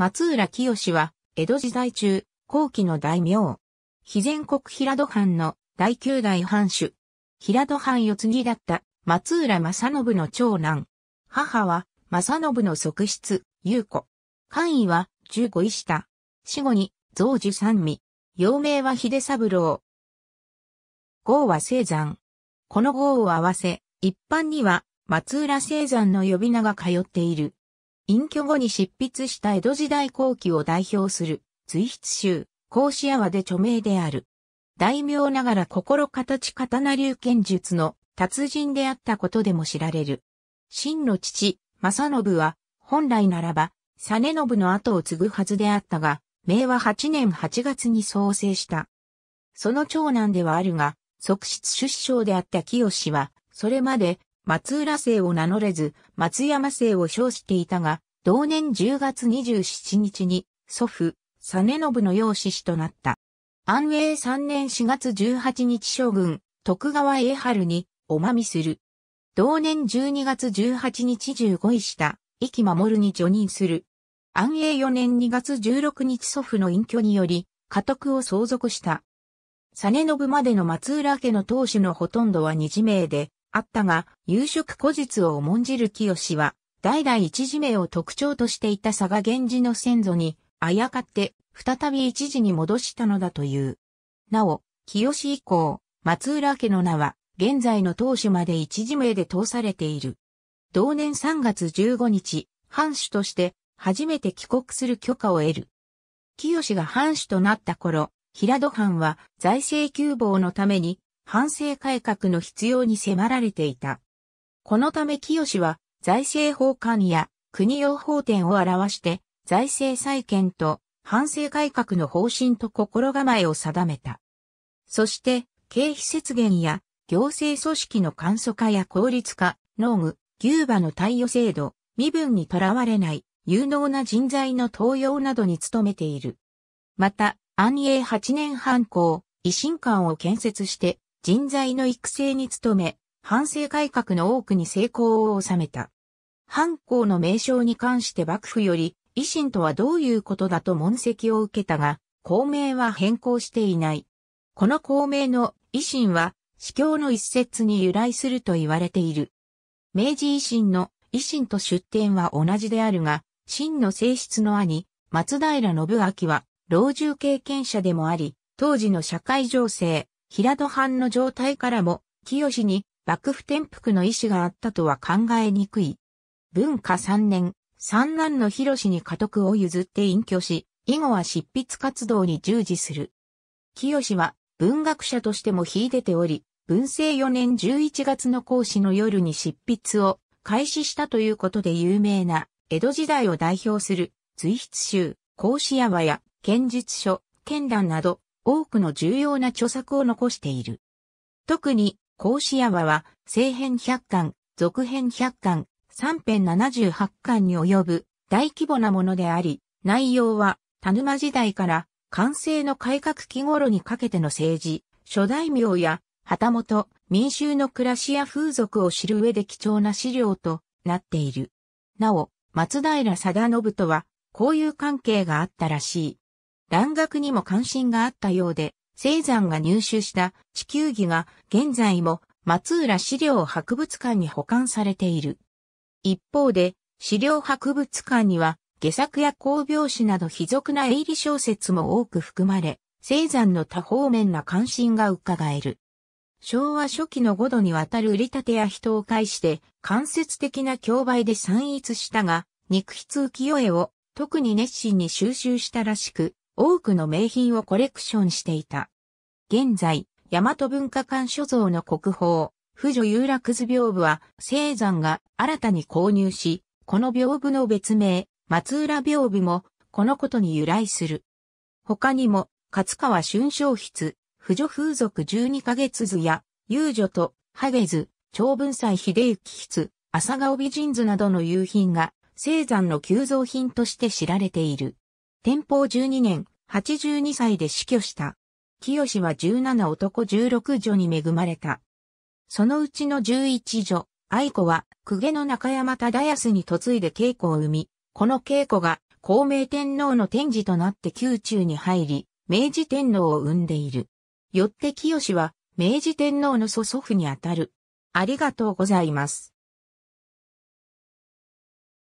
松浦清は、江戸時代中、後期の大名。肥前国平戸藩の第九代藩主。平戸藩四次だった松浦正信の長男。母は正信の側室、優子。官位は十五位下。死後に増寿三味。幼名は秀三郎。号は聖山。この号を合わせ、一般には松浦聖山の呼び名が通っている。隠居後に執筆した江戸時代後期を代表する、随筆集、甲子屋で著名である。大名ながら心形刀流剣術の達人であったことでも知られる。真の父、正信は、本来ならば、実信の後を継ぐはずであったが、明和8年8月に創生した。その長男ではあるが、側室出生であった清は、それまで松浦姓を名乗れず、松山姓を称していたが、同年10月27日に、祖父、実信の養子子となった。安永3年4月18日将軍、徳川栄春に、おまみする。同年12月18日15位下、意気守るに除任する。安永4年2月16日祖父の隠居により、家督を相続した。実信までの松浦家の当主のほとんどは二次名で、あったが、夕食古実を重んじる清は、代々一時名を特徴としていた佐賀源氏の先祖に、あやかって、再び一時に戻したのだという。なお、清以降、松浦家の名は、現在の当主まで一時名で通されている。同年3月15日、藩主として、初めて帰国する許可を得る。清が藩主となった頃、平戸藩は財政窮乏のために反省改革の必要に迫られていた。このため清は財政法官や国用法典を表して財政再建と反省改革の方針と心構えを定めた。そして経費節減や行政組織の簡素化や効率化、農具、牛馬の貸与制度、身分にとらわれない有能な人材の登用などに努めている。また、安永8年半後、維新館を建設して、人材の育成に努め、反省改革の多くに成功を収めた。藩校の名称に関して幕府より、維新とはどういうことだと問責を受けたが、公明は変更していない。この公明の維新は、司教の一節に由来すると言われている。明治維新の維新と出典は同じであるが、真の性質の兄、松平信明は、老中経験者でもあり、当時の社会情勢、平戸藩の状態からも、清に幕府転覆の意思があったとは考えにくい。文化3年、三男の広氏に家督を譲って隠居し、以後は執筆活動に従事する。清は文学者としても秀でており、文政4年11月の講師の夜に執筆を開始したということで有名な江戸時代を代表する随筆集、孔子やわや剣術書、剣談など多くの重要な著作を残している。特に、孔子山は、正編100巻、続編100巻、3編78巻に及ぶ大規模なものであり、内容は、田沼時代から、完成の改革期頃にかけての政治、諸大名や、旗本、民衆の暮らしや風俗を知る上で貴重な資料となっている。なお、松平定信とは、交友関係があったらしい。蘭学にも関心があったようで、青山が入手した地球儀が現在も松浦資料博物館に保管されている。一方で、資料博物館には、下作や工病史など貴俗な営利小説も多く含まれ、青山の多方面な関心が伺える。昭和初期の5度にわたる売り立てや人を介して間接的な競売で散逸したが、肉筆浮世絵を特に熱心に収集したらしく、多くの名品をコレクションしていた。現在、大和文化館所蔵の国宝、婦女有楽図屏風は、青山が新たに購入し、この屏風の別名、松浦屏風も、このことに由来する。他にも、勝川春章筆、婦女風俗12ヶ月図や、遊女と、ハゲ図、長文祭秀行筆、朝顔美人図などの夕品が、青山の急増品として知られている。天保12年、82歳で死去した。清は17男16女に恵まれた。そのうちの11女、愛子は、公家の中山忠康に嫁いで稽古を生み、この稽古が、孔明天皇の天示となって宮中に入り、明治天皇を生んでいる。よって清は、明治天皇の祖祖父にあたる。ありがとうございます。